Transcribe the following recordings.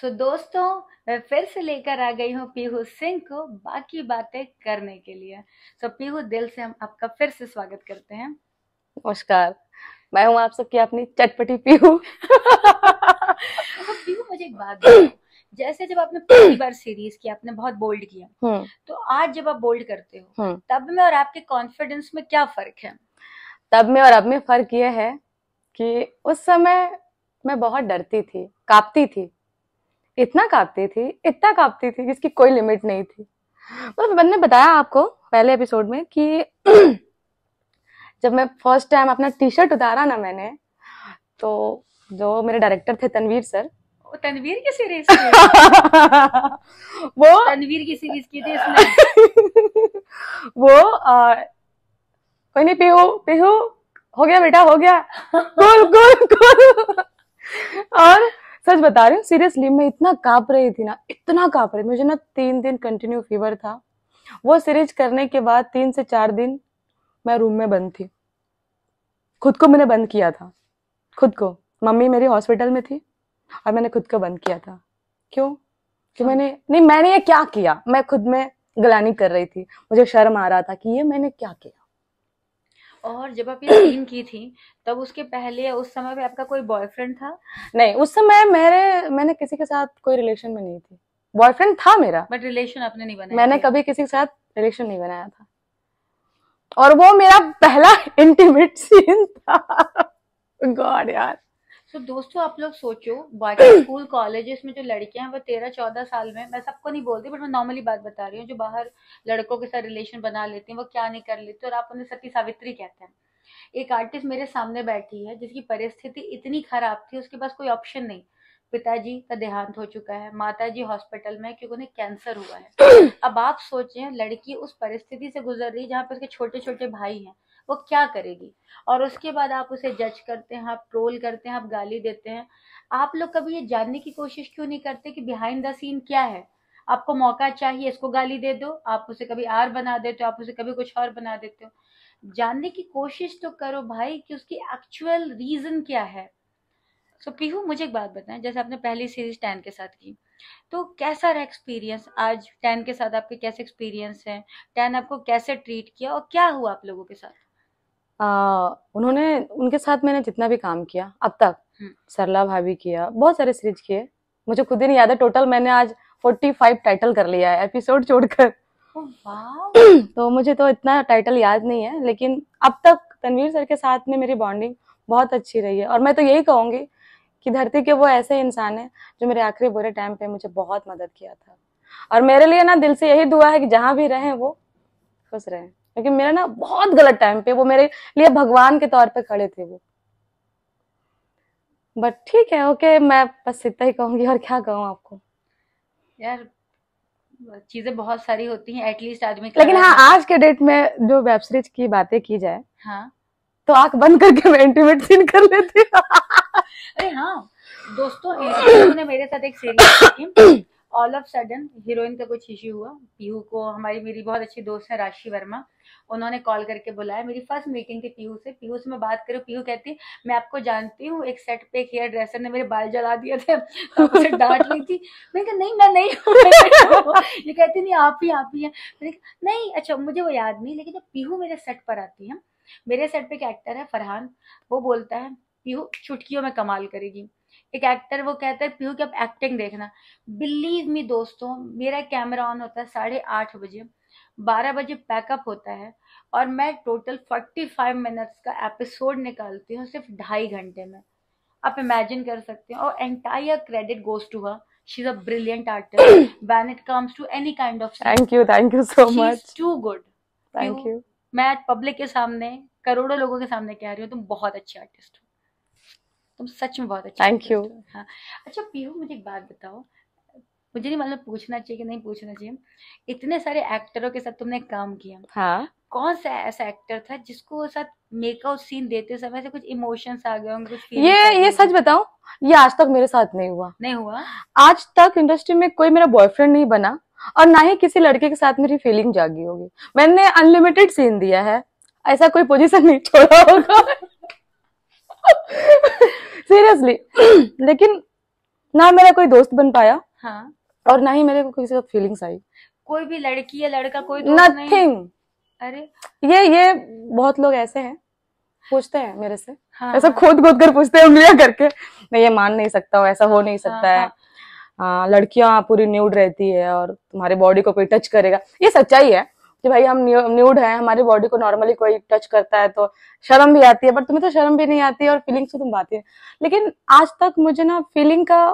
सो so, दोस्तों मैं फिर से लेकर आ गई हूँ पीहू सिंह को बाकी बातें करने के लिए सो so, पीहू दिल से हम आपका फिर से स्वागत करते हैं नमस्कार मैं हूँ आप सबकी अपनी चटपटी पीहू पीहू मुझे एक बात जैसे जब आपने पहली बार सीरीज की आपने बहुत बोल्ड किया हम्म। तो आज जब आप बोल्ड करते हो हम्म। तब में और आपके कॉन्फिडेंस में क्या फर्क है तब में और अब में फर्क यह है कि उस समय मैं बहुत डरती थी कांपती थी इतना कांपती थी इतना कांपती थी जिसकी कोई लिमिट नहीं थी मतलब मैंने बताया आपको पहले एपिसोड में कि जब मैं फर्स्ट टाइम अपना टी शर्ट उतारा ना मैंने तो जो मेरे डायरेक्टर थे तनवीर सर तनवीर की सीरीज वो तनवीर की सीरीज की थी इसमें वो आ, कोई नहीं पीहू पीहू हो गया बेटा हो गया गोल गोल गोल और सच बता रही हूँ सीरियसली मैं इतना काँप रही थी ना इतना काँप रही मुझे ना तीन दिन कंटिन्यू फीवर था वो सीरीज करने के बाद तीन से चार दिन मैं रूम में बंद थी खुद को मैंने बंद किया था खुद को मम्मी मेरी हॉस्पिटल में थी और मैंने खुद को बंद किया था क्यों कि हाँ। मैंने नहीं मैंने ये क्या किया मैं खुद में गलानी कर रही थी मुझे शर्म आ रहा था कि ये मैंने क्या किया और जब आप ये सीन की थी तब उसके पहले उस समय भी आपका कोई बॉयफ्रेंड था नहीं उस समय मेरे मैंने किसी के साथ कोई रिलेशन में नहीं थी बॉयफ्रेंड था मेरा बट रिलेशन आपने नहीं बनाया मैंने कभी किसी के साथ रिलेशन नहीं बनाया था और वो मेरा पहला इंटीमेट सीन था गॉड यार तो दोस्तों आप लोग सोचो बाकी स्कूल कॉलेजेस में जो लड़कियां हैं वो तेरह चौदह साल में मैं सबको नहीं बोलती बट मैं नॉर्मली बात बता रही हूँ जो बाहर लड़कों के साथ रिलेशन बना लेती हैं वो क्या नहीं कर लेती और आप उन्हें सती सावित्री कहते हैं एक आर्टिस्ट मेरे सामने बैठी है जिसकी परिस्थिति इतनी खराब थी उसके पास कोई ऑप्शन नहीं पिताजी का देहांत हो चुका है माता जी हॉस्पिटल में क्योंकि उन्हें कैंसर हुआ है अब आप सोचें लड़की उस परिस्थिति से गुजर रही है जहाँ पे उसके छोटे छोटे भाई हैं वो क्या करेगी और उसके बाद आप उसे जज करते हैं आप ट्रोल करते हैं आप गाली देते हैं आप लोग कभी ये जानने की कोशिश क्यों नहीं करते कि बिहाइंड द सीन क्या है आपको मौका चाहिए इसको गाली दे दो आप उसे कभी आर बना देते हो आप उसे कभी कुछ और बना देते हो जानने की कोशिश तो करो भाई कि उसकी एक्चुअल रीज़न क्या है सो so, पीहू मुझे एक बात बताएं जैसे आपने पहली सीरीज टेन के साथ की तो कैसा रहा एक्सपीरियंस आज टेन के साथ आपके कैसे एक्सपीरियंस है टेन आपको कैसे ट्रीट किया और क्या हुआ आप लोगों के साथ उन्होंने उनके साथ मैंने जितना भी काम किया अब तक हम्म। सरला भाभी किया बहुत सारे सीरीज किए मुझे खुद ही नहीं याद है टोटल मैंने आज 45 टाइटल कर लिया है एपिसोड छोड़कर तो मुझे तो इतना टाइटल याद नहीं है लेकिन अब तक तनवीर सर के साथ में मेरी बॉन्डिंग बहुत अच्छी रही है और मैं तो यही कहूंगी कि धरती के वो ऐसे इंसान है जो मेरे आखिरी बुरे टाइम पे मुझे बहुत मदद किया था और मेरे लिए ना दिल से यही दुआ है कि जहाँ भी रहे वो खुश रहें क्योंकि मेरे ना बहुत गलत टाइम पे वो मेरे लिए भगवान के तौर पे खड़े थे वो बट ठीक है ओके मैं बस इतना ही कहूंगी और क्या कहूँ आपको यार चीजें बहुत सारी होती हैं एटलीस्ट आदमी लेकिन हाँ आज के डेट में जो वेब सीरीज की बातें की जाए हाँ तो आंख बंद करके मैं इंटीमेट सीन कर लेती अरे हाँ दोस्तों ने मेरे साथ एक सीरीज देखी ऑल ऑफ सडन हीरोइन का कुछ इश्यू हुआ पीहू को हमारी मेरी बहुत अच्छी दोस्त है राशि वर्मा उन्होंने कॉल करके बुलाया मेरी फर्स्ट मीटिंग थी पीहू से पीहू से मैं बात करूँ पीहू कहती मैं आपको जानती हूँ एक सेट पे एक हेयर ड्रेसर ने मेरे बाल जला दिए थे तो आपसे डांट ली थी मैंने कहा नहीं मैं नहीं ये कहती नहीं आप ही आप ही हैं मैंने कहा नहीं अच्छा मुझे वो याद नहीं लेकिन जब पीहू मेरे सेट पर आती है मेरे सेट पे एक एक्टर है फरहान वो बोलता है पीहू चुटकियों में कमाल करेगी एक एक्टर वो कहता है पीहू की आप एक्टिंग देखना बिलीव मी दोस्तों मेरा कैमरा ऑन होता है साढ़े आठ बजे बारह बजे पैकअप होता है और मैं टोटल फोर्टी फाइव मिनट्स का एपिसोड निकालती हूँ सिर्फ ढाई घंटे में आप इमेजिन कर सकते हैं और entire credit goes to her she is a brilliant artist when it comes to any kind of thank you thank you so much too good thank you मैं आज पब्लिक के सामने करोड़ों लोगों के सामने कह रही हूँ तुम बहुत अच्छे आर्टिस्ट हो तुम सच में बहुत अच्छे थैंक यू हाँ अच्छा पीहू मुझे एक बात बताओ मुझे नहीं मालूम पूछना चाहिए कि नहीं पूछना चाहिए इतने सारे एक्टरों के साथ तुमने काम किया हाँ कौन सा ऐसा एक्टर था जिसको साथ मेकअप सीन देते समय से कुछ इमोशंस आ गए होंगे कुछ ये ये सच बताऊं ये आज तक मेरे साथ नहीं हुआ नहीं हुआ आज तक इंडस्ट्री में कोई मेरा बॉयफ्रेंड नहीं बना और ना ही किसी लड़के के साथ मेरी फीलिंग जागी होगी मैंने अनलिमिटेड सीन दिया है ऐसा कोई पोजीशन नहीं छोड़ा होगा सीरियसली लेकिन ना मेरा कोई दोस्त बन पाया हाँ और ना ही मेरे को किसी का फीलिंग्स आई कोई भी लड़की या लड़का कोई नथिंग अरे ये ये बहुत लोग ऐसे हैं पूछते हैं मेरे से हाँ, ऐसा हाँ। खोद खोद कर पूछते हैं उंगलियां करके मैं ये मान नहीं सकता हूँ ऐसा हो नहीं हाँ, सकता हाँ, है हाँ, लड़कियां पूरी न्यूड रहती है और तुम्हारे बॉडी को कोई टच करेगा ये सच्चाई है कि भाई हम न्यूड है हमारी बॉडी को नॉर्मली कोई टच करता है तो शर्म भी आती है बट तुम्हें तो शर्म भी नहीं आती और फीलिंग्स तो तुम बात है लेकिन आज तक मुझे ना फीलिंग का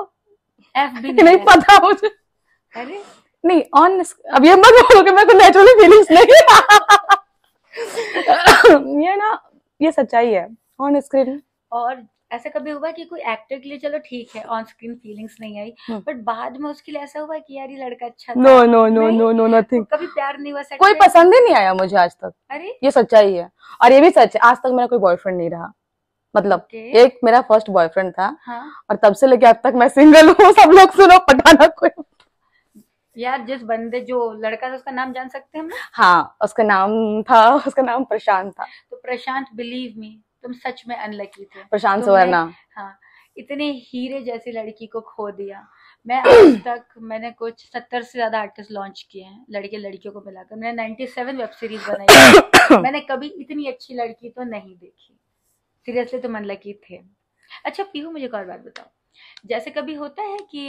एफ नहीं पता मुझे अरे नहीं ऑन अब ये मत बोलो कि मेरे को नेचुरली फीलिंग्स नहीं ये ना ये सच्चाई है ऑन स्क्रीन और ऐसा कभी हुआ कि कोई एक्टर के लिए चलो ठीक है ऑन स्क्रीन फीलिंग्स नहीं आई बट हाँ। बाद में उसके लिए ऐसा हुआ कि यार ये लड़का अच्छा no no no no no nothing कभी प्यार नहीं हुआ कोई पसंद ही नहीं आया मुझे आज तक अरे ये सच्चाई है और ये भी सच है आज तक मेरा कोई बॉयफ्रेंड नहीं रहा मतलब okay. एक मेरा फर्स्ट बॉयफ्रेंड था हाँ? और तब से लेके अब तक मैं सिंगल हूँ सब लोग सुनो पटाना कोई यार जिस बंदे जो लड़का था उसका नाम जान सकते हैं हाँ उसका नाम था उसका नाम प्रशांत था तो प्रशांत बिलीव मी तुम सच में अनलकी थे प्रशांत सुवर्णा हाँ इतने हीरे जैसी लड़की को खो दिया मैं आज तक मैंने कुछ सत्तर से ज्यादा आर्टिस्ट लॉन्च किए हैं लड़के लड़कियों को मिलाकर मैंने 97 वेब सीरीज बनाई मैंने कभी इतनी अच्छी लड़की तो नहीं देखी सीरियसली तो मन लकी थे अच्छा पीहू मुझे एक और बात बताओ जैसे कभी होता है कि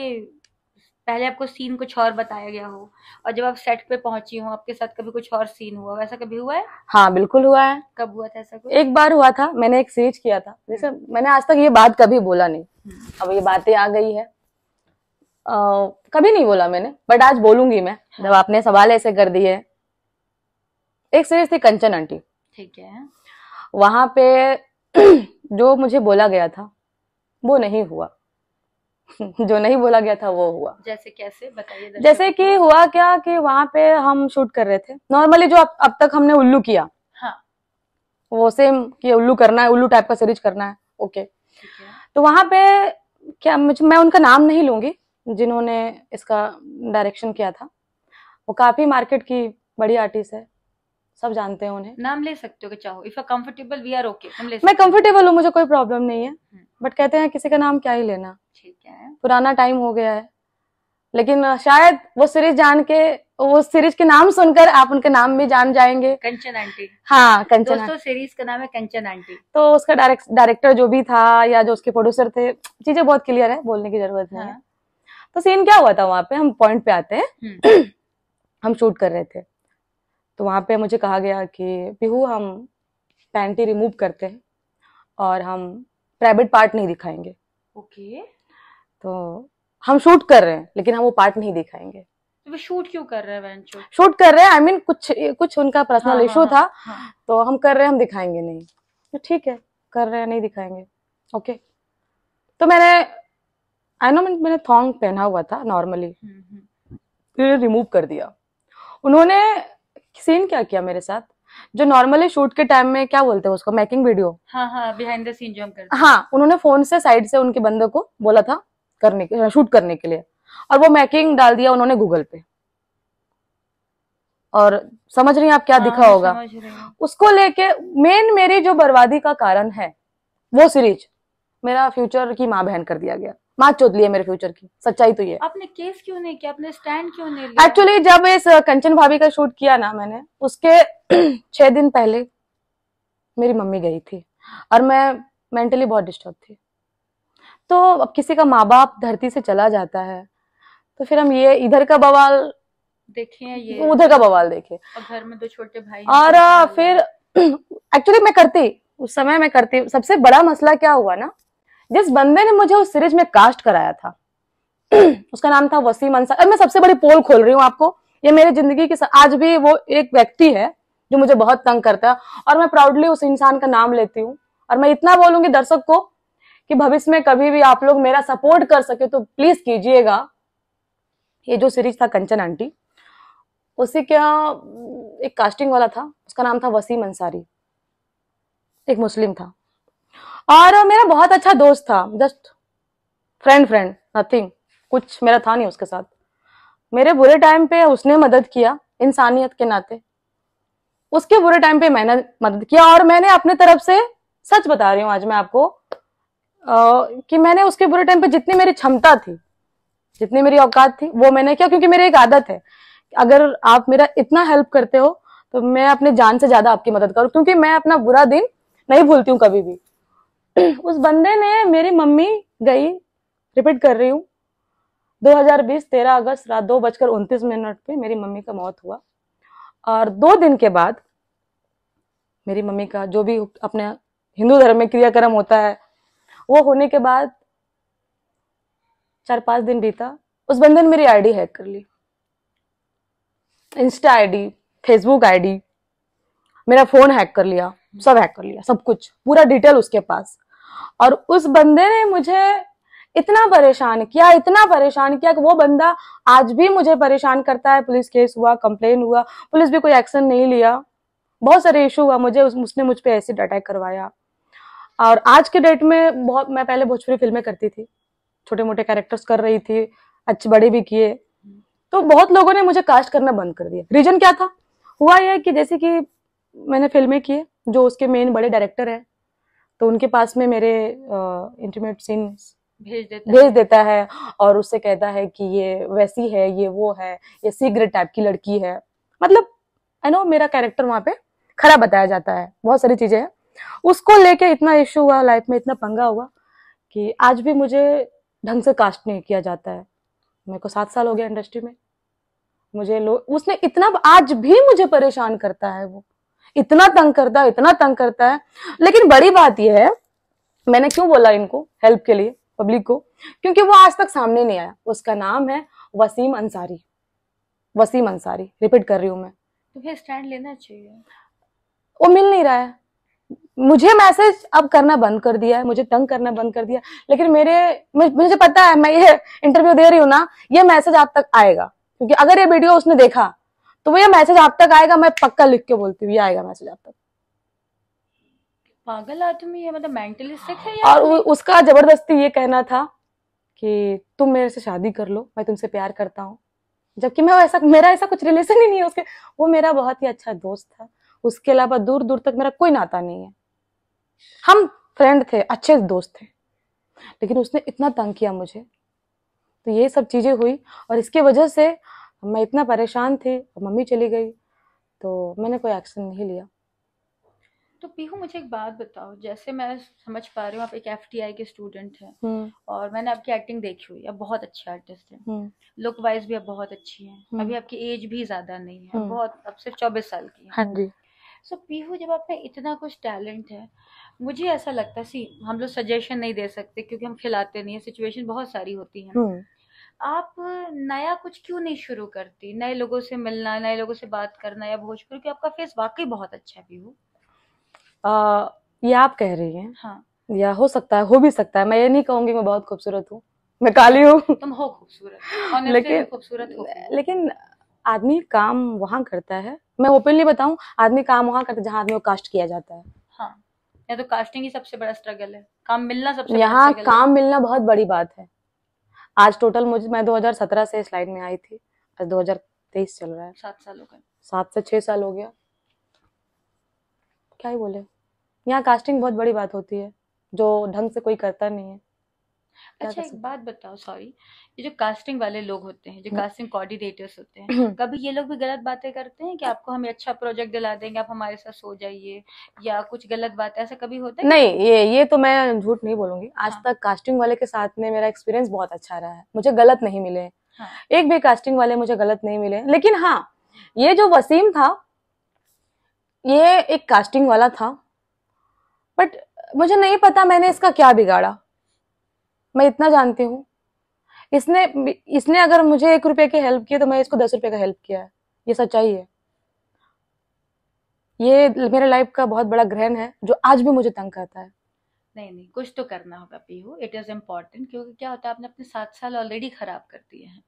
पहले आपको सीन कुछ और बताया गया हो और जब आप सेट पे पहुंची हो आपके साथ कभी कुछ और सीन हुआ वैसा कभी हुआ है हाँ बिल्कुल हुआ है कब हुआ था ऐसा कुछ एक बार हुआ था मैंने एक सीरीज किया था जैसे मैंने आज तक ये बात कभी बोला नहीं हम्म। अब ये बातें आ गई है आ, कभी नहीं बोला मैंने बट आज बोलूंगी मैं हाँ। जब आपने सवाल ऐसे कर दिए एक सीरीज थी कंचन आंटी ठीक है वहां पे जो मुझे बोला गया था वो नहीं हुआ जो नहीं बोला गया था वो हुआ जैसे कैसे बताइए जैसे कि हुआ क्या कि वहां पे हम शूट कर रहे थे नॉर्मली जो अब अब तक हमने उल्लू किया हाँ। वो सेम कि उल्लू करना है उल्लू टाइप का सीरीज करना है ओके तो वहां पे क्या मैं उनका नाम नहीं लूंगी जिन्होंने इसका डायरेक्शन किया था वो काफी मार्केट की बड़ी आर्टिस्ट है सब जानते हैं उन्हें नाम ले सकते हो कि चाहो if comfortable we are okay हम ले मैं कंफर्टेबल हूँ मुझे कोई प्रॉब्लम नहीं है बट हम्म। कहते हैं किसी का नाम क्या ही लेना ठीक है पुराना टाइम हो गया है लेकिन शायद वो सीरीज जान के वो सीरीज के नाम सुनकर आप उनके नाम भी जान जाएंगे कंचन आंटी हाँ कंचन दोस्तों सीरीज का नाम है कंचन आंटी तो उसका डायरेक्ट डायरेक्टर जो भी था या जो उसके प्रोड्यूसर थे चीजें बहुत क्लियर है बोलने की जरूरत नहीं है हाँ। तो सीन क्या हुआ था वहां पे हम पॉइंट पे आते हैं हम्म। हम शूट कर रहे थे तो वहाँ पे मुझे कहा गया कि बिहू हम पैंटी रिमूव करते हैं और हम प्राइवेट पार्ट नहीं दिखाएंगे ओके तो हम शूट कर रहे हैं लेकिन हम वो पार्ट नहीं दिखाएंगे तो शूट क्यों कर रहे हैं शूट कर रहे हैं आई मीन कुछ कुछ उनका पर्सनल हाँ, इशू हाँ, हाँ, था हाँ. तो हम कर रहे हैं हम दिखाएंगे नहीं तो ठीक है कर रहे हैं नहीं दिखाएंगे ओके तो मैंने आई नो मैंने थोंग पहना हुआ था नॉर्मली हम्म, हम्म। फिर रिमूव कर दिया उन्होंने सीन क्या किया मेरे साथ जो नॉर्मली शूट के टाइम में क्या बोलते हैं उसको मेकिंग वीडियो हाँ हाँ बिहाइंड द सीन जो हम करते हाँ उन्होंने फोन से साइड से उनके बंदे को बोला था करने के शूट करने के लिए और वो मैकिंग डाल दिया उन्होंने गूगल पे और समझ रही हैं आप क्या हाँ, दिखा होगा उसको लेके मेन मेरी जो बर्बादी का कारण है वो सीरीज मेरा फ्यूचर की माँ बहन कर दिया गया माँ चोद ली है मेरे फ्यूचर की सच्चाई तो ये आपने केस क्यों नहीं किया आपने स्टैंड क्यों नहीं लिया एक्चुअली जब इस कंचन भाभी का शूट किया ना मैंने उसके छह दिन पहले मेरी मम्मी गई थी और मैं मेंटली बहुत डिस्टर्ब थी तो अब किसी का माँ बाप धरती से चला जाता है तो फिर हम ये इधर का बवाल देखे ये उधर का बवाल देखे घर में दो छोटे भाई और तो फिर एक्चुअली मैं करती उस समय मैं करती सबसे बड़ा मसला क्या हुआ ना जिस बंदे ने मुझे उस सीरीज में कास्ट कराया था उसका नाम था वसीम अंसारी अब मैं सबसे बड़ी पोल खोल रही हूँ आपको ये मेरी जिंदगी के आज भी वो एक व्यक्ति है जो मुझे बहुत तंग करता है और मैं प्राउडली उस इंसान का नाम लेती हूँ और मैं इतना बोलूंगी दर्शक को कि भविष्य में कभी भी आप लोग मेरा सपोर्ट कर सके तो प्लीज कीजिएगा ये जो सीरीज था कंचन आंटी उसी क्या एक कास्टिंग वाला था उसका नाम था वसीम अंसारी एक मुस्लिम था और मेरा बहुत अच्छा दोस्त था जस्ट फ्रेंड फ्रेंड नथिंग कुछ मेरा था नहीं उसके साथ मेरे बुरे टाइम पे उसने मदद किया इंसानियत के नाते उसके बुरे टाइम पे मैंने मदद किया और मैंने अपने तरफ से सच बता रही हूँ आज मैं आपको आ, कि मैंने उसके बुरे टाइम पे जितनी मेरी क्षमता थी जितनी मेरी औकात थी वो मैंने किया क्योंकि मेरी एक आदत है अगर आप मेरा इतना हेल्प करते हो तो मैं अपने जान से ज्यादा आपकी मदद करूँ क्योंकि मैं अपना बुरा दिन नहीं भूलती हूँ कभी भी उस बंदे ने मेरी मम्मी गई रिपीट कर रही हूँ 2020 13 अगस्त रात दो बजकर उनतीस मिनट पे मेरी मम्मी का मौत हुआ और दो दिन के बाद मेरी मम्मी का जो भी अपने हिंदू धर्म में क्रियाक्रम होता है वो होने के बाद चार पांच दिन बीता उस बंदे ने मेरी आईडी हैक कर ली इंस्टा आईडी फेसबुक आईडी मेरा फोन हैक कर लिया सब हैक कर लिया सब कुछ पूरा डिटेल उसके पास और उस बंदे ने मुझे इतना परेशान किया इतना परेशान किया कि वो बंदा आज भी मुझे परेशान करता है पुलिस केस हुआ कंप्लेन हुआ पुलिस भी कोई एक्शन नहीं लिया बहुत सारे इशू हुआ मुझे उस, उसने मुझ पर एसिड अटैक करवाया और आज के डेट में बहुत मैं पहले भोजपुरी फिल्में करती थी छोटे मोटे कैरेक्टर्स कर रही थी अच्छे बड़े भी किए तो बहुत लोगों ने मुझे कास्ट करना बंद कर दिया रीजन क्या था हुआ यह कि जैसे कि मैंने फिल्में किए जो उसके मेन बड़े डायरेक्टर हैं तो उनके पास में मेरे इंटीमेट सीन्स भेज देता भेज है। देता है और उससे कहता है कि ये वैसी है ये वो है ये सीग्रेट टाइप की लड़की है मतलब आई नो मेरा कैरेक्टर वहाँ पे खरा बताया जाता है बहुत सारी चीज़ें हैं उसको लेके इतना इश्यू हुआ लाइफ में इतना पंगा हुआ कि आज भी मुझे ढंग से कास्ट नहीं किया जाता है मेरे को सात साल हो गया इंडस्ट्री में मुझे लोग उसने इतना आज भी मुझे परेशान करता है वो इतना तंग करता है इतना तंग करता है लेकिन बड़ी बात यह है मैंने क्यों बोला इनको हेल्प के लिए पब्लिक को क्योंकि वो आज तक सामने नहीं आया उसका नाम है वसीम अंसारी वसीम अंसारी रिपीट कर रही हूँ मैं तुम्हें तो स्टैंड लेना चाहिए वो मिल नहीं रहा है मुझे मैसेज अब करना बंद कर दिया है मुझे तंग करना बंद कर दिया लेकिन मेरे मुझे पता है मैं ये इंटरव्यू दे रही हूँ ना ये मैसेज आप तक आएगा क्योंकि अगर ये वीडियो उसने देखा तो भैया मैसेज आप तक आएगा मैं पक्का लिख के बोलती हूँ ये आएगा मैसेज आप तक पागल आदमी है मतलब मेंटलिस्टिक है या और उसका जबरदस्ती ये कहना था कि तुम मेरे से शादी कर लो मैं तुमसे प्यार करता हूँ जबकि मैं ऐसा मेरा ऐसा कुछ रिलेशन ही नहीं है उसके वो मेरा बहुत ही अच्छा दोस्त था उसके अलावा दूर दूर तक मेरा कोई नाता नहीं है हम फ्रेंड थे अच्छे दोस्त थे लेकिन उसने इतना तंग किया मुझे तो ये सब चीज़ें हुई और इसके वजह से मैं इतना परेशान थी मम्मी चली गई तो मैंने कोई एक्शन नहीं लिया तो पीहू मुझे एक बात बताओ जैसे मैं समझ पा रही हूँ आप एक एफ के स्टूडेंट हैं हम्म। और मैंने आपकी एक्टिंग देखी हुई आप बहुत अच्छे आर्टिस्ट हैं लुक हम्म। वाइज भी आप बहुत अच्छी हैं हम्म। अभी आपकी एज भी ज्यादा नहीं है बहुत अब सिर्फ चौबीस साल की हैं हाँ जी सो so, पीहू जब आप में इतना कुछ टैलेंट है मुझे ऐसा लगता है सी हम लोग सजेशन नहीं दे सकते क्योंकि हम खिलाते नहीं है सिचुएशन बहुत सारी होती है आप नया कुछ क्यों नहीं शुरू करती नए लोगों से मिलना नए लोगों से बात करना या भोजपुर की आपका फेस वाकई बहुत अच्छा भी हो ये आप कह रही हैं हाँ या हो सकता है हो भी सकता है मैं ये नहीं कहूंगी मैं बहुत खूबसूरत हूँ मैं काली हूँ तुम हो खूबसूरत लेकिन खूबसूरत लेकिन आदमी काम वहाँ करता है मैं ओपनली बताऊँ आदमी काम वहाँ करता है जहाँ आदमी को कास्ट किया जाता है हाँ या तो कास्टिंग ही सबसे बड़ा स्ट्रगल है काम मिलना सबसे यहाँ काम मिलना बहुत बड़ी बात है आज टोटल मुझे मैं 2017 से इस लाइन में आई थी आज 2023 चल रहा है सात साल हो गए सात से छः साल हो गया क्या ही बोले यहाँ कास्टिंग बहुत बड़ी बात होती है जो ढंग से कोई करता नहीं है अच्छा एक बात बताओ सॉरी ये जो कास्टिंग वाले लोग होते हैं जो कास्टिंग हम्म। कोऑर्डिनेटर्स होते हैं कभी ये लोग भी गलत बातें करते हैं कि आपको हमें अच्छा प्रोजेक्ट दिला देंगे आप हमारे साथ सो जाइए या कुछ गलत बात ऐसा कभी होता है नहीं ये ये तो मैं झूठ नहीं बोलूंगी आज हाँ। तक कास्टिंग वाले के साथ में मेरा एक्सपीरियंस बहुत अच्छा रहा है मुझे गलत नहीं मिले हाँ। एक भी कास्टिंग वाले मुझे गलत नहीं मिले लेकिन हाँ ये जो वसीम था ये एक कास्टिंग वाला था बट मुझे नहीं पता मैंने इसका क्या बिगाड़ा मैं इतना जानती हूँ इसने इसने अगर मुझे एक रुपये की हेल्प की तो मैं इसको दस रुपये का हेल्प किया है ये सच्चाई है ये मेरे लाइफ का बहुत बड़ा ग्रहण है जो आज भी मुझे तंग करता है नहीं नहीं कुछ तो करना होगा पीहू इट इज़ इम्पॉर्टेंट क्योंकि क्या होता है आपने अपने सात साल ऑलरेडी ख़राब कर दिए हैं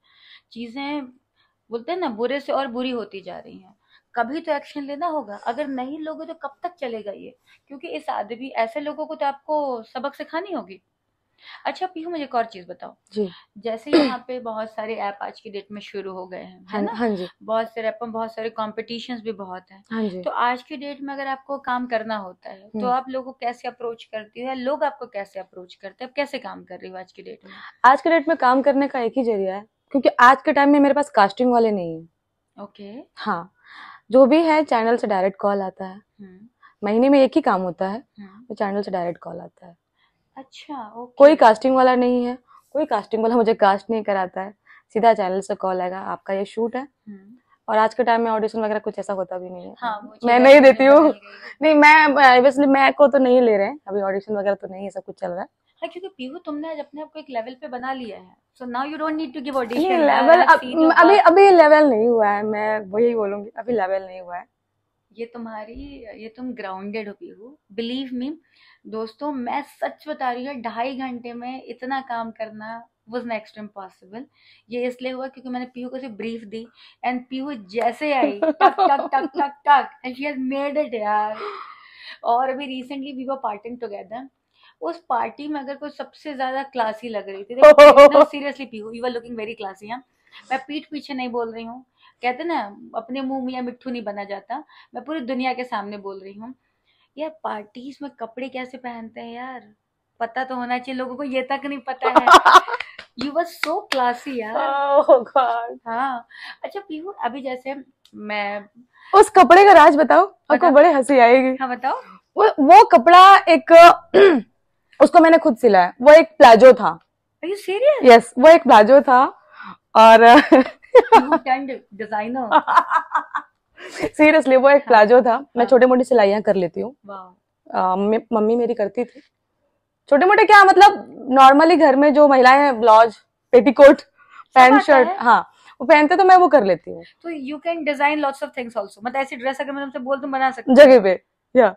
चीज़ें बोलते हैं ना बुरे से और बुरी होती जा रही हैं कभी तो एक्शन लेना होगा अगर नहीं लोगे तो कब तक चलेगा ये क्योंकि इस आदमी ऐसे लोगों को तो आपको सबक सिखानी होगी अच्छा पीहू मुझे एक और चीज बताओ जी जैसे यहाँ पे बहुत सारे ऐप आज की डेट में शुरू हो गए हैं है हाँ, ना हाँ जी बहुत सारे ऐप में बहुत सारे कॉम्पिटिशन भी बहुत है हाँ जी तो आज की डेट में अगर आपको काम करना होता है तो हम्म। आप लोगों को कैसे अप्रोच करती है लोग आपको कैसे अप्रोच करते हैं आप कैसे काम कर रही हो आज की डेट में आज के डेट में काम करने का एक ही जरिया है क्योंकि आज के टाइम में मेरे पास कास्टिंग वाले नहीं है ओके हाँ जो भी है चैनल से डायरेक्ट कॉल आता है हम्म। महीने में एक ही काम होता है चैनल हम्म। तो से डायरेक्ट कॉल आता है अच्छा ओके कोई कास्टिंग वाला नहीं है कोई कास्टिंग वाला मुझे कास्ट नहीं कराता है सीधा चैनल से कॉल आएगा आपका ये शूट है हम्म। और आज के टाइम में ऑडिशन वगैरह कुछ ऐसा होता भी नहीं है हाँ, मैं तो तो नहीं देती हूँ नहीं मैं obviously मैं को तो नहीं ले रहे हैं अभी ऑडिशन वगैरह तो नहीं है सब कुछ चल रहा है हाँ, क्योंकि पीहू तुमने आज अपने आप को एक लेवल पे बना लिया है so now you don't need to give audition level अभी अभी लेवल नहीं हुआ है मैं वही बोलूंगी अभी लेवल नहीं हुआ है ये तुम्हारी ये तुम ग्राउंडेड हो पीहू बिलीव मी दोस्तों मैं सच बता रही हूँ ढाई घंटे में इतना काम करना वॉज नेक्स्ट इम्पॉसिबल ये इसलिए हुआ क्योंकि मैंने पीयू को सिर्फ ब्रीफ दी एंड पीयू जैसे आई टक टक टक टक टक and she has made it यार और अभी recently we were partying together उस पार्टी में अगर कोई सबसे ज्यादा क्लासी लग रही थी seriously Piyu you are looking very classy हाँ मैं पीठ पीछे नहीं बोल रही हूँ कहते ना अपने मुंह मियाँ मिट्ठू नहीं बना जाता मैं पूरी दुनिया के सामने बोल रही हूँ यार पार्टीज में कपड़े कैसे पहनते हैं यार पता तो होना चाहिए लोगों को ये तक नहीं पता है यू वर सो क्लासी यार oh, हाँ अच्छा पीहू अभी जैसे मैं उस कपड़े का राज बताओ आपको बड़े हंसी आएगी हाँ बताओ वो वो कपड़ा एक उसको मैंने खुद सिलाया वो एक प्लाजो था आर यू सीरियस यस वो एक प्लाजो था और डिजाइनर सीरियसली वो एक हाँ। प्लाजो था मैं हाँ। छोटे मोटी सिलाइयाँ कर लेती हूँ मम्मी मेरी करती थी छोटे मोटे क्या मतलब नॉर्मली घर में जो महिलाएं ब्लाउज पेटीकोट पैंट शर्ट हाँ वो पहनते तो मैं वो कर लेती हूँ तो you can design lots of things also मतलब ऐसी ड्रेस अगर मैं तुमसे बोल तो बना सकती जगह पे या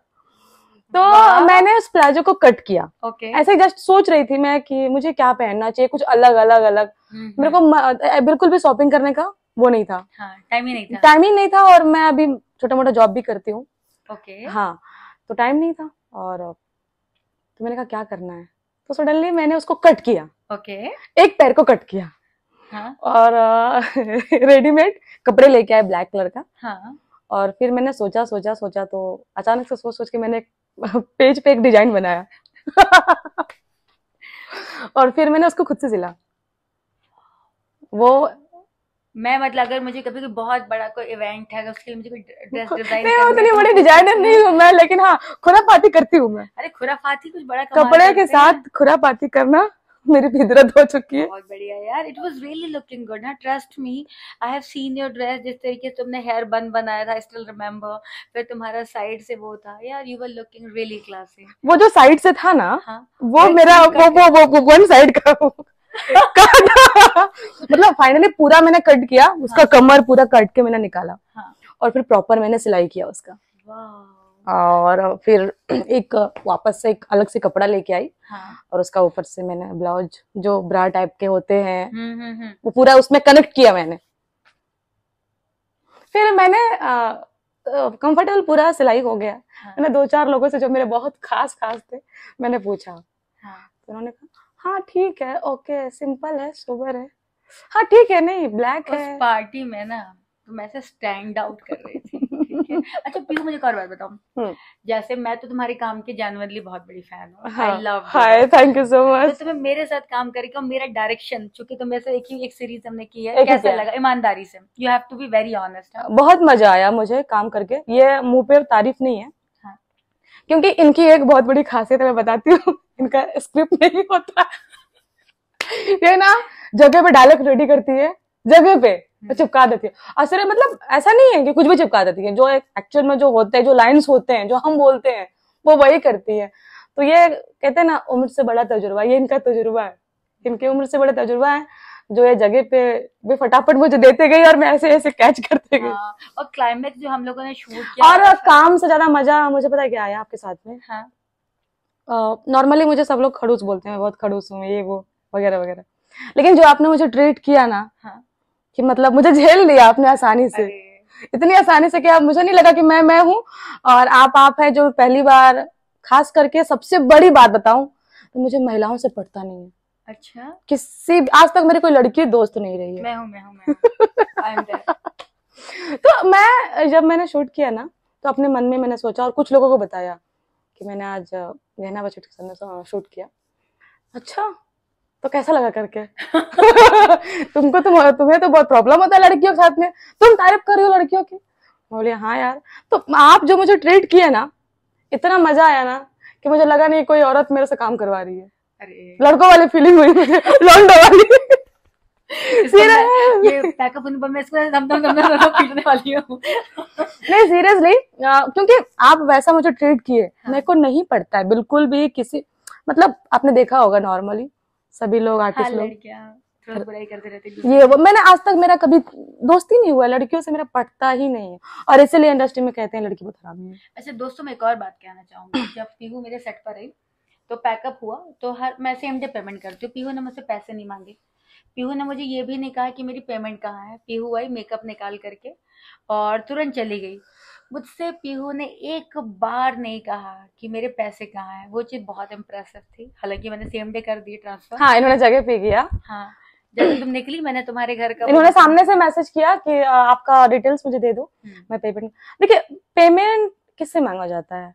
तो मैंने उस प्लाजो को कट किया ओके ऐसे जस्ट सोच रही थी मैं कि मुझे क्या पहनना चाहिए कुछ अलग अलग अलग हम्म, मेरे हम्म। को बिल्कुल भी शॉपिंग करने का वो नहीं था हाँ, टाइम ही नहीं था टाइम ही नहीं था और मैं अभी छोटा मोटा जॉब भी करती हूँ ओके हाँ तो टाइम नहीं था और तो मैंने कहा क्या करना है तो सडनली मैंने उसको कट किया ओके एक पैर को कट किया हाँ? और रेडीमेड कपड़े लेके आए ब्लैक कलर का हाँ? और फिर मैंने सोचा सोचा सोचा तो अचानक से सोच सोच के मैंने पेज पे एक डिजाइन बनाया और फिर मैंने उसको खुद से सिला वो मैं मतलब अगर मुझे कभी कोई बहुत बड़ा कोई इवेंट है अगर उसके लिए मुझे कोई ड्रेस डिजाइन मैं उतनी तो बड़ी डिजाइनर नहीं हूँ मैं लेकिन हाँ खुराफाती करती हूँ मैं अरे खुराफाती कुछ बड़ा कपड़े के साथ खुराफाती करना मेरी फिदरत हो चुकी है बहुत बढ़िया यार it was really looking good ना trust me I have seen your dress जिस तरीके से तुमने हेयर बन बनाया था स्टिल रिमेम्बर फिर तुम्हारा साइड से वो था यार you were looking really classy वो जो साइड से था ना हाँ, वो मेरा वो वो वो वन साइड का मतलब फाइनली पूरा मैंने कट किया उसका हाँ। कमर पूरा कट के मैंने निकाला हाँ। और फिर प्रॉपर मैंने सिलाई किया उसका और फिर एक वापस से एक अलग से कपड़ा लेके आई हाँ। और उसका ऊपर से मैंने ब्लाउज जो ब्रा टाइप के होते हैं हम्म, हम्म, हम्म। वो पूरा उसमें कनेक्ट किया मैंने फिर मैंने कंफर्टेबल पूरा सिलाई हो गया हाँ। मैंने दो चार लोगों से जो मेरे बहुत खास खास थे मैंने पूछा हाँ। तो उन्होंने कहा हाँ ठीक है ओके सिंपल है सुबर है हाँ ठीक है नहीं ब्लैक है पार्टी में ना तुम ऐसे स्टैंड आउट कर रही थी अच्छा प्लीज मुझे और बात बताओ हम्म। जैसे मैं तो तुम्हारे काम के जानवरली बहुत बड़ी फैन हूँ I love hi thank you so much तो तुम्हें मेरे साथ काम करके और मेरा डायरेक्शन चूंकि तुम ऐसे एक ही एक सीरीज हमने की है कैसा लगा ईमानदारी से you have to be very honest बहुत मजा आया मुझे काम करके ये मुंह पे तारीफ नहीं है क्योंकि इनकी एक बहुत बड़ी खासियत मैं बताती हूँ इनका स्क्रिप्ट नहीं होता ये ना जगह पे डायलॉग रेडी करती है जगह पे हम्म। चिपका देती है असर मतलब ऐसा नहीं है कि कुछ भी चिपका देती है जो एक्चुअल में जो होते हैं जो लाइन होते हैं जो हम बोलते हैं वो वही करती है तो ये कहते हैं ना उम्र से बड़ा तजुर्बा ये इनका तजुर्बा है इनकी उम्र से बड़ा तजुर्बा है जो है जगह पे वे फटाफट मुझे देते गई और मैं ऐसे ऐसे कैच करते गई हाँ, और क्लाइमेक्स जो हम लोगों ने शूट किया और काम से ज्यादा मजा मुझे पता क्या आया आपके साथ में नॉर्मली हाँ? मुझे सब लोग खड़ूस बोलते हैं बहुत खड़ूस हूँ ये वो वगैरह वगैरह लेकिन जो आपने मुझे ट्रीट किया ना हाँ? कि मतलब मुझे झेल लिया आपने आसानी से इतनी आसानी से कि मुझे नहीं लगा कि मैं मैं हूँ और आप आप हैं जो पहली बार खास करके सबसे बड़ी बात बताऊं तो मुझे महिलाओं से पढ़ता नहीं है अच्छा किसी आज तक मेरी कोई लड़की दोस्त नहीं रही है मैं हूँ मैं हूं, मैं हूं। तो मैं जब मैंने शूट किया ना तो अपने मन में मैंने सोचा और कुछ लोगों को बताया कि मैंने आज रहना बचट के सामने शूट किया अच्छा तो कैसा लगा करके तुमको तुम तो तुम्हें तो बहुत प्रॉब्लम होता है लड़कियों के साथ में तुम तारीफ कर रही हो लड़कियों की बोले हाँ यार तो आप जो मुझे ट्रीट किया ना इतना मजा आया ना कि मुझे लगा नहीं कोई औरत मेरे से काम करवा रही है अरे लड़कों वाली फीलिंग हुई मुझे लौंडो वाली नहीं सीरियसली क्योंकि आप वैसा मुझे ट्रीट किए हाँ। मेरे को नहीं पड़ता है बिल्कुल भी किसी मतलब आपने देखा होगा नॉर्मली सभी लोग आर्टिस्ट हाँ, लोग ये वो मैंने आज तक मेरा कभी दोस्ती नहीं हुआ लड़कियों से मेरा पटता ही नहीं है और इसीलिए इंडस्ट्री में कहते हैं लड़की बहुत खराब है अच्छा दोस्तों मैं एक और बात कहना चाहूंगी जब पीहू मेरे सेट पर रही तो पैकअप हुआ तो हर मैं सेम डे पेमेंट करती हूँ पीहू ने मुझसे पैसे नहीं मांगे पीहू ने मुझे ये भी नहीं कहा कि मेरी पेमेंट कहाँ है पीहू आई मेकअप निकाल करके और तुरंत चली गई मुझसे पीहू ने एक बार नहीं कहा कि मेरे पैसे कहाँ हैं वो चीज़ बहुत इम्प्रेसिव थी हालांकि मैंने सेम डे कर दी ट्रांसफर हाँ इन्होंने जगह पे किया हाँ जब तुम निकली मैंने तुम्हारे घर का इन्होंने सामने से मैसेज किया कि आपका डिटेल्स मुझे दे दो हम्म। मैं पेमेंट देखिए पेमेंट किससे मांगा जाता है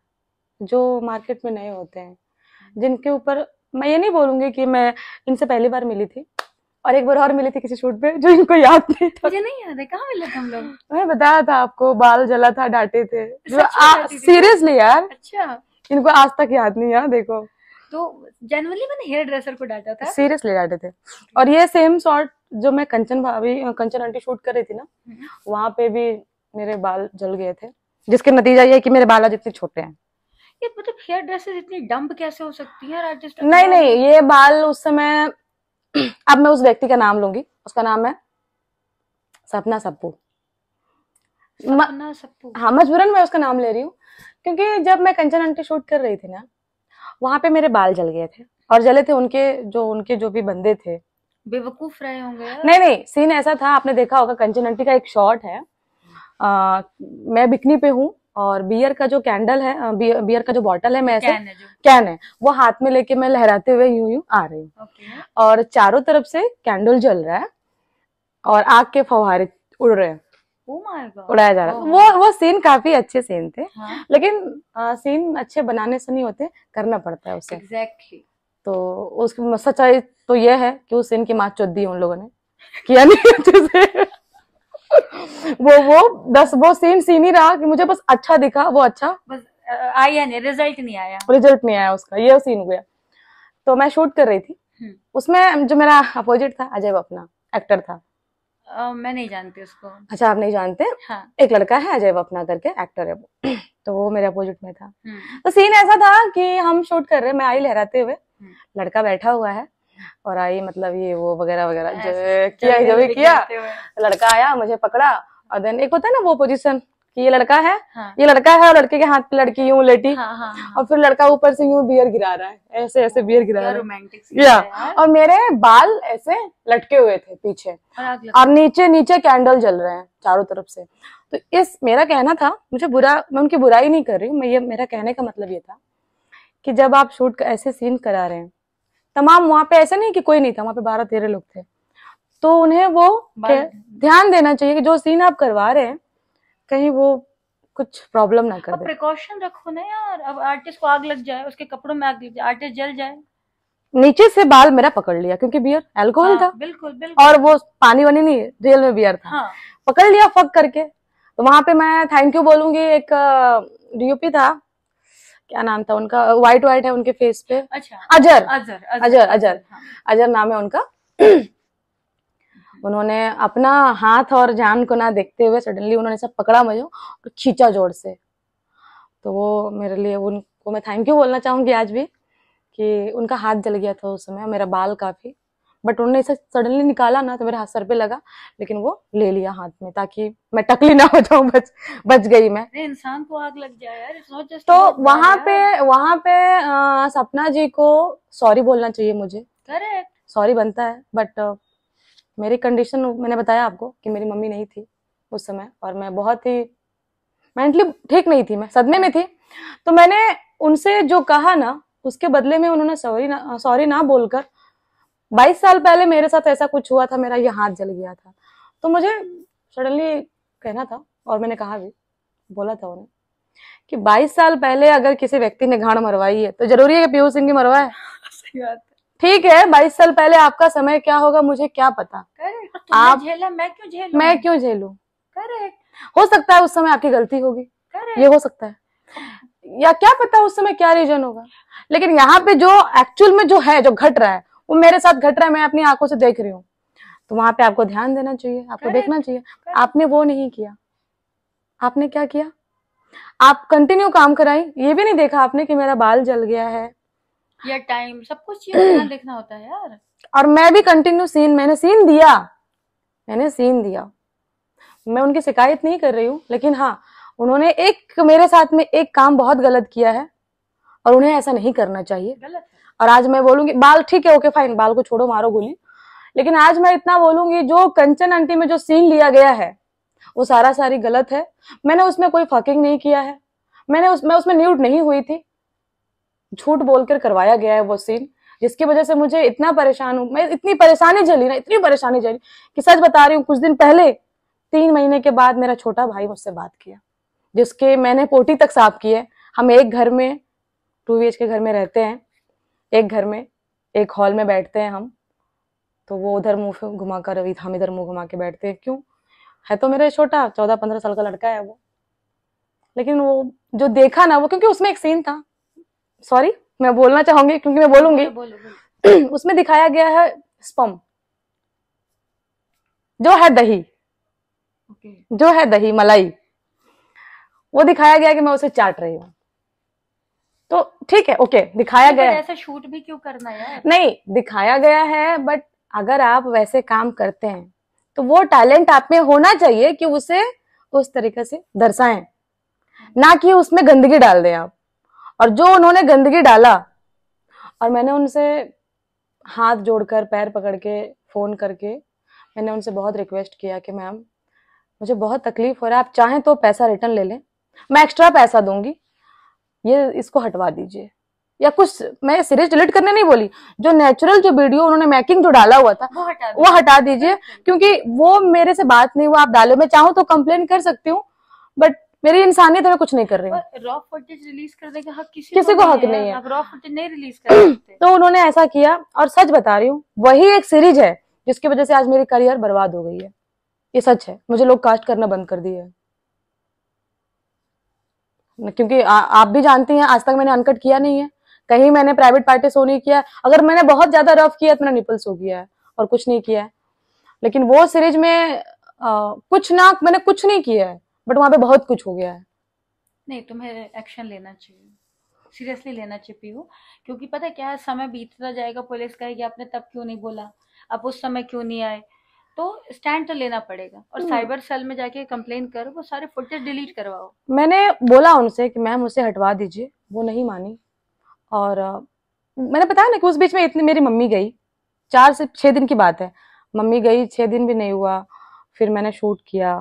जो मार्केट में नए होते हैं जिनके ऊपर मैं ये नहीं बोलूंगी कि मैं इनसे पहली बार मिली थी और एक बार और मिली थी किसी शूट पे जो इनको याद नहीं था मुझे नहीं याद है कहाँ मिले हम लोग मैं बताया था आपको बाल जला था डांटे थे सीरियसली यार अच्छा इनको आज तक याद नहीं यार हाँ, देखो तो जनरली मैंने हेयर ड्रेसर को डांटा था सीरियसली डांटे थे और ये सेम शॉर्ट जो मैं कंचन भाभी कंचन आंटी शूट कर रही थी ना हम्म। वहाँ पे भी मेरे बाल जल गए थे जिसके नतीजा ये है कि मेरे बाल आज इतने छोटे हैं ये मतलब हेयर ड्रेसेस इतनी डंप कैसे हो सकती है राजस्थान नहीं नहीं ये बाल उस समय अब मैं उस व्यक्ति का नाम लूंगी उसका नाम है सपना सप्पू सपना सप्पू हाँ मजबूरन मैं उसका नाम ले रही हूँ क्योंकि जब मैं कंचन आंटी शूट कर रही थी ना वहां पे मेरे बाल जल गए थे और जले थे उनके जो उनके जो भी बंदे थे बेवकूफ रहे होंगे नहीं नहीं सीन ऐसा था आपने देखा होगा कंचन आंटी का एक शॉट है आ, मैं बिकनी पे हूँ और बियर का जो कैंडल है बियर का जो बॉटल है मैं ऐसे कैन है, वो हाथ में लेके मैं लहराते हुए यूं यूं आ रही हूँ okay. और चारों तरफ से कैंडल जल रहा है और आग के फवारे उड़ रहे हैं oh उड़ाया जा रहा है oh. वो वो सीन काफी अच्छे सीन थे हाँ? लेकिन आ, सीन अच्छे बनाने से नहीं होते करना पड़ता है उसे exactly. तो उसकी सच्चाई तो यह है कि उस सीन की माँ चौधरी उन लोगों ने किया नहीं अच्छे से वो वो बस वो सेम सीन ही रहा कि मुझे बस अच्छा दिखा वो अच्छा बस आया नहीं रिजल्ट नहीं आया रिजल्ट नहीं आया उसका ये सीन हुआ तो मैं शूट कर रही थी हम्म। उसमें जो मेरा अपोजिट था अजय अपना एक्टर था Uh, मैं नहीं जानती उसको अच्छा आप नहीं जानते हाँ. एक लड़का है अजय अपना करके एक्टर है वो तो वो मेरे अपोजिट में था हम्म। तो सीन ऐसा था कि हम शूट कर रहे मैं आई लहराते हुए हम्म। लड़का बैठा हुआ है और आई मतलब ये वो वगैरह वगैरह किया जब भी किया लड़का आया मुझे पकड़ा और देन एक होता है ना वो पोजीशन कि ये लड़का है हाँ। ये लड़का है और लड़के के हाथ पे लड़की यूं लेटी हाँ, हाँ, हाँ। और फिर लड़का ऊपर से यूं बियर गिरा रहा है ऐसे ऐसे बियर गिरा रहा है रोमांटिक या और मेरे बाल ऐसे लटके हुए थे पीछे और नीचे नीचे कैंडल जल रहे हैं चारों तरफ से तो इस मेरा कहना था मुझे बुरा मैं उनकी बुराई नहीं कर रही हूँ ये मेरा कहने का मतलब ये था कि जब आप शूट ऐसे सीन करा रहे हैं तमाम वहाँ पे ऐसा नहीं कि कोई नहीं था वहाँ पे बारह तेरह लोग थे तो उन्हें वो ध्यान देना चाहिए कि जो सीन आप करवा रहे हैं कहीं वो कुछ प्रॉब्लम ना कर प्रिकॉशन रखो ना यार अब आर्टिस्ट को आग लग जाए उसके कपड़ों में आग लग जाए आर्टिस्ट जल जाए नीचे से बाल मेरा पकड़ लिया क्योंकि बियर एल्कोहल हाँ, था बिल्कुल बिल्कुल और वो पानी वानी नहीं रियल में बियर था हाँ। पकड़ लिया फक करके तो वहां पे मैं थैंक यू बोलूंगी एक डीओपी था क्या नाम था उनका व्हाइट व्हाइट है उनके फेस पे अच्छा अजर अजर अजर अजर अजर नाम है उनका उन्होंने अपना हाथ और जान को ना देखते हुए सडनली उन्होंने सब पकड़ा मुझे और खींचा जोर से तो वो मेरे लिए उनको मैं थैंक यू बोलना चाहूंगी आज भी कि उनका हाथ जल गया था उस समय मेरा बाल काफ़ी बट उन्होंने इसे सडनली निकाला ना तो मेरे हाथ सर पे लगा लेकिन वो ले लिया हाथ में ताकि मैं टकली ना हो जाऊं बच बच गई मैं इंसान को आग लग जाए यार तो वहां पे वहां पे आ, सपना जी को सॉरी बोलना चाहिए मुझे करेक्ट सॉरी बनता है बट आ, मेरी कंडीशन मैंने बताया आपको कि मेरी मम्मी नहीं थी उस समय और मैं बहुत ही मेंटली ठीक नहीं थी मैं सदमे में थी तो मैंने उनसे जो कहा ना उसके बदले में उन्होंने सॉरी ना सॉरी ना बोलकर बाईस साल पहले मेरे साथ ऐसा कुछ हुआ था मेरा ये हाथ जल गया था तो मुझे सडनली कहना था और मैंने कहा भी बोला था उन्हें कि बाईस साल पहले अगर किसी व्यक्ति ने घाण मरवाई है तो जरूरी है कि पीयू सिंह की मरवाए ठीक है बाईस साल पहले आपका समय क्या होगा मुझे क्या पता तो आप झेला मैं क्यों झेलू मैं क्यों झेलू करेक्ट हो सकता है उस समय आपकी गलती होगी ये हो सकता है या क्या पता उस समय क्या रीजन होगा लेकिन यहाँ पे जो एक्चुअल में जो है जो घट रहा है वो मेरे साथ घट रहा है मैं अपनी आंखों से देख रही हूँ तो वहां पे आपको ध्यान देना चाहिए आपको देखना चाहिए आपने वो नहीं किया आपने क्या किया आप कंटिन्यू काम कराई ये भी नहीं देखा आपने कि मेरा बाल जल गया है या टाइम सब कुछ देखना होता है यार और मैं भी कंटिन्यू सीन मैंने सीन दिया मैंने सीन दिया मैं उनकी शिकायत नहीं कर रही हूँ लेकिन हाँ उन्होंने एक मेरे साथ में एक काम बहुत गलत किया है और उन्हें ऐसा नहीं करना चाहिए गलत और आज मैं बोलूंगी बाल ठीक है ओके फाइन बाल को छोड़ो मारो गोली लेकिन आज मैं इतना बोलूंगी जो कंचन आंटी में जो सीन लिया गया है वो सारा सारी गलत है मैंने उसमें कोई फकिंग नहीं किया है मैंने उस मैं उसमें न्यूट नहीं हुई थी झूठ बोलकर करवाया गया है वो सीन जिसकी वजह से मुझे इतना परेशान हूं मैं इतनी परेशानी झली ना इतनी परेशानी झली कि सच बता रही हूँ कुछ दिन पहले तीन महीने के बाद मेरा छोटा भाई मुझसे बात किया जिसके मैंने पोटी तक साफ किए हम एक घर में टू बी के घर में रहते हैं एक घर में एक हॉल में बैठते हैं हम तो वो उधर मुंह घुमा कर हम इधर मुंह घुमा के बैठते हैं क्यों है तो मेरा छोटा चौदह पंद्रह साल का लड़का है वो लेकिन वो जो देखा ना वो क्योंकि उसमें एक सीन था सॉरी मैं बोलना चाहूंगी क्योंकि मैं बोलूंगी हाँ, उसमें दिखाया गया है स्पम जो है दही okay. जो है दही मलाई वो दिखाया गया कि मैं उसे चाट रही हूँ तो ठीक है ओके दिखाया तो गया ऐसा शूट भी क्यों करना है नहीं दिखाया गया है बट अगर आप वैसे काम करते हैं तो वो टैलेंट आप में होना चाहिए कि उसे उस तरीके से दर्शाएं ना कि उसमें गंदगी डाल दें आप और जो उन्होंने गंदगी डाला और मैंने उनसे हाथ जोड़कर पैर पकड़ के फ़ोन करके मैंने उनसे बहुत रिक्वेस्ट किया कि मैम मुझे बहुत तकलीफ हो रहा है आप चाहें तो पैसा रिटर्न ले लें मैं एक्स्ट्रा पैसा दूंगी ये इसको हटवा दीजिए या कुछ मैं सीरीज डिलीट करने नहीं बोली जो नेचुरल जो वीडियो उन्होंने मैकिंग जो डाला हुआ था वो हटा दीजिए क्योंकि वो मेरे से बात नहीं हुआ आप डालो मैं चाहूँ तो कंप्लेन कर सकती हूँ बट मेरी इंसानियत में कुछ नहीं कर रही हूँ फुटेज रिलीज करने का हक किसी, किसी को हक नहीं है आप फुटेज नहीं रिलीज कर तो उन्होंने ऐसा किया और सच बता रही हूँ वही एक सीरीज है जिसकी वजह से आज मेरी करियर बर्बाद हो गई है ये सच है मुझे लोग कास्ट करना बंद कर दिए है क्योंकि आ, आप भी जानती हैं आज तक मैंने अनकट किया नहीं है कहीं मैंने प्राइवेट पार्टी सो नहीं किया अगर मैंने बहुत ज्यादा रफ किया तो मैंने निपल्स हो गया है और कुछ नहीं किया है लेकिन वो सीरीज में आ, कुछ ना मैंने कुछ नहीं किया है बट वहाँ पे बहुत कुछ हो गया है नहीं तुम्हें एक्शन लेना चाहिए सीरियसली लेना चाहिए पीओ क्योंकि पता है क्या समय बीतता जाएगा पुलिस कहेगी आपने तब क्यों नहीं बोला आप उस समय क्यों नहीं आए तो स्टैंड तो लेना पड़ेगा और साइबर हम्म। सेल में जाके कंप्लेन करो वो सारे फुटेज डिलीट करवाओ मैंने बोला उनसे कि मैम उसे हटवा दीजिए वो नहीं मानी और मैंने बताया ना कि उस बीच में इतनी मेरी मम्मी गई चार से छः दिन की बात है मम्मी गई छः दिन भी नहीं हुआ फिर मैंने शूट किया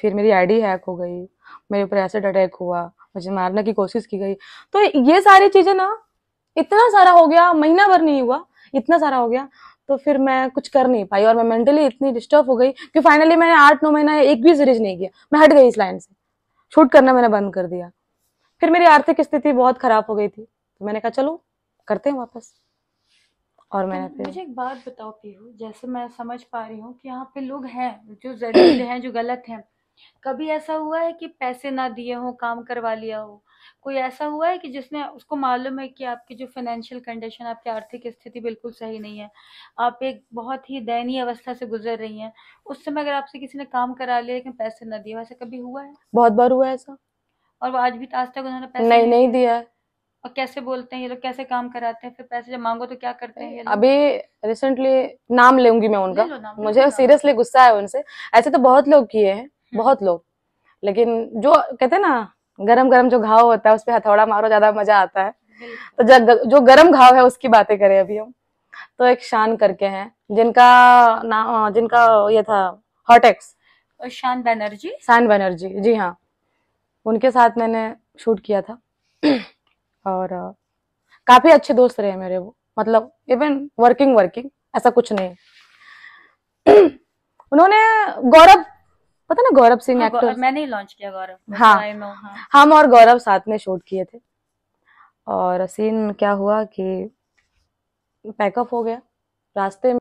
फिर मेरी आईडी हैक हो गई मेरे ऊपर एसिड अटैक हुआ मुझे मारने की कोशिश की गई तो ये सारी चीज़ें ना इतना सारा हो गया महीना भर नहीं हुआ इतना सारा हो गया तो फिर मैं कुछ कर नहीं पाई और मैं मेंटली इतनी डिस्टर्ब हो गई कि फाइनली मैंने आठ नौ महीना एक भी सीरीज नहीं किया मैं हट गई इस लाइन से शूट करना मैंने बंद कर दिया फिर मेरी आर्थिक स्थिति बहुत खराब हो गई थी तो मैंने कहा चलो करते हैं वापस और मैंने तो फिर मुझे एक बात बताओ पीहू जैसे मैं समझ पा रही हूँ कि यहाँ पे लोग हैं जो जरूर हैं जो गलत हैं कभी ऐसा हुआ है कि पैसे ना दिए हों काम करवा लिया हो कोई ऐसा हुआ है कि जिसने उसको मालूम है कि आपकी जो फाइनेंशियल कंडीशन आपकी आर्थिक स्थिति बिल्कुल सही नहीं है आप एक बहुत ही दयनीय अवस्था से गुजर रही हैं उस समय अगर आपसे किसी ने काम करा लिया लेकिन पैसे ना दिए वैसे कभी हुआ है बहुत बार हुआ है ऐसा और वो आज भी आज तक उन्होंने पैसे नहीं नहीं दिया है और कैसे बोलते हैं ये लोग कैसे काम कराते हैं फिर पैसे जब मांगो तो क्या करते हैं अभी रिसेंटली नाम लूंगी मैं उनका मुझे सीरियसली गुस्सा है उनसे ऐसे तो बहुत लोग किए हैं बहुत लोग लेकिन जो कहते हैं ना गरम गरम जो घाव होता है उस पर हथौड़ा मारो ज्यादा मजा आता है तो जो गरम घाव है उसकी बातें करें अभी हम तो एक शान करके हैं जिनका नाम जिनका ये था हॉटेक्स शान बनर्जी शान बनर्जी जी हाँ उनके साथ मैंने शूट किया था और काफी अच्छे दोस्त रहे मेरे वो मतलब इवन वर्किंग वर्किंग ऐसा कुछ नहीं उन्होंने गौरव पता ना गौरव सिंह एक्टर हाँ, मैंने ही लॉन्च किया गौरव हाँ, अच्छा, हाँ हम और गौरव साथ में शूट किए थे और सीन क्या हुआ कि पैकअप हो गया रास्ते में